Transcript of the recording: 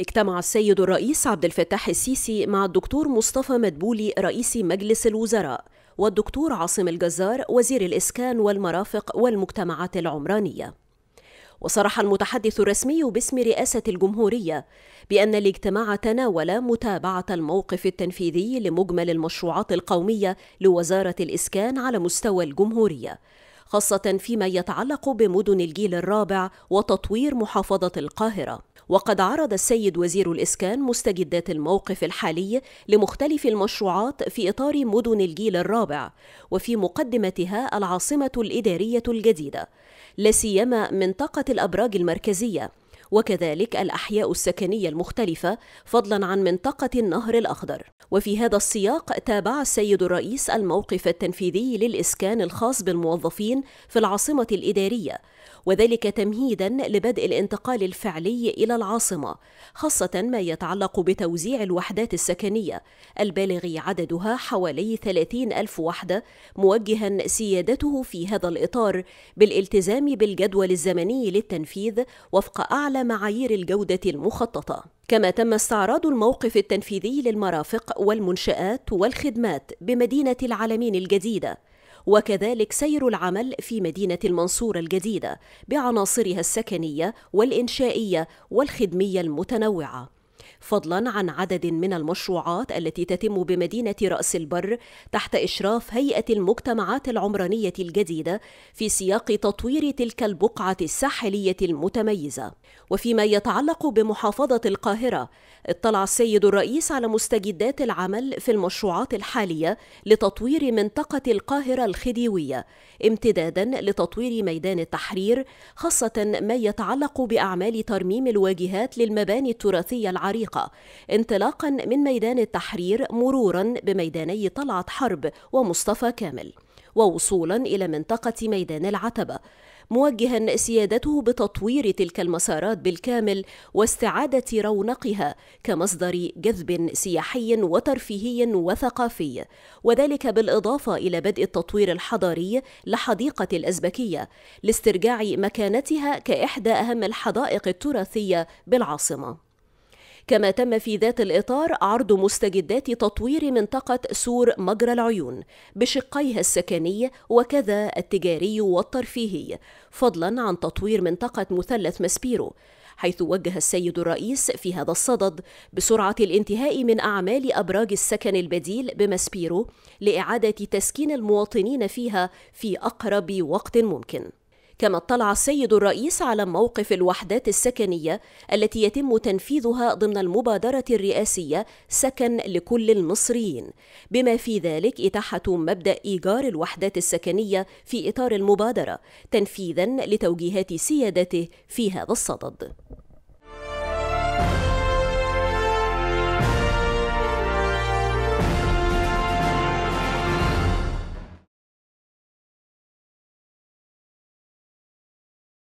اجتمع السيد الرئيس عبد الفتاح السيسي مع الدكتور مصطفى مدبولي رئيس مجلس الوزراء والدكتور عاصم الجزار وزير الإسكان والمرافق والمجتمعات العمرانية وصرح المتحدث الرسمي باسم رئاسة الجمهورية بأن الاجتماع تناول متابعة الموقف التنفيذي لمجمل المشروعات القومية لوزارة الإسكان على مستوى الجمهورية خاصة فيما يتعلق بمدن الجيل الرابع وتطوير محافظة القاهرة وقد عرض السيد وزير الإسكان مستجدات الموقف الحالي لمختلف المشروعات في إطار مدن الجيل الرابع وفي مقدمتها العاصمة الإدارية الجديدة لا سيما منطقة الأبراج المركزية وكذلك الأحياء السكنية المختلفة فضلا عن منطقة النهر الأخضر وفي هذا السياق تابع السيد الرئيس الموقف التنفيذي للإسكان الخاص بالموظفين في العاصمة الإدارية وذلك تمهيدا لبدء الانتقال الفعلي إلى العاصمة خاصة ما يتعلق بتوزيع الوحدات السكنية البالغ عددها حوالي 30 ألف وحدة موجها سيادته في هذا الإطار بالالتزام بالجدول الزمني للتنفيذ وفق أعلى معايير الجودة المخططة كما تم استعراض الموقف التنفيذي للمرافق والمنشآت والخدمات بمدينة العالمين الجديدة وكذلك سير العمل في مدينة المنصورة الجديدة بعناصرها السكنية والإنشائية والخدمية المتنوعة فضلا عن عدد من المشروعات التي تتم بمدينة رأس البر تحت إشراف هيئة المجتمعات العمرانية الجديدة في سياق تطوير تلك البقعة الساحلية المتميزة وفيما يتعلق بمحافظة القاهرة اطلع السيد الرئيس على مستجدات العمل في المشروعات الحالية لتطوير منطقة القاهرة الخديوية امتدادا لتطوير ميدان التحرير خاصة ما يتعلق بأعمال ترميم الواجهات للمباني التراثية العريقة المنطقة انطلاقا من ميدان التحرير مرورا بميداني طلعت حرب ومصطفى كامل ووصولا إلى منطقة ميدان العتبة موجها سيادته بتطوير تلك المسارات بالكامل واستعادة رونقها كمصدر جذب سياحي وترفيهي وثقافي وذلك بالإضافة إلى بدء التطوير الحضاري لحديقة الأزبكية لاسترجاع مكانتها كإحدى أهم الحدائق التراثية بالعاصمة كما تم في ذات الإطار عرض مستجدات تطوير منطقة سور مجرى العيون بشقيها السكني وكذا التجاري والترفيهي فضلا عن تطوير منطقة مثلث ماسبيرو حيث وجه السيد الرئيس في هذا الصدد بسرعة الانتهاء من أعمال أبراج السكن البديل بماسبيرو لإعادة تسكين المواطنين فيها في أقرب وقت ممكن كما اطلع السيد الرئيس على موقف الوحدات السكنية التي يتم تنفيذها ضمن المبادرة الرئاسية سكن لكل المصريين بما في ذلك إتاحة مبدأ إيجار الوحدات السكنية في إطار المبادرة تنفيذا لتوجيهات سيادته في هذا الصدد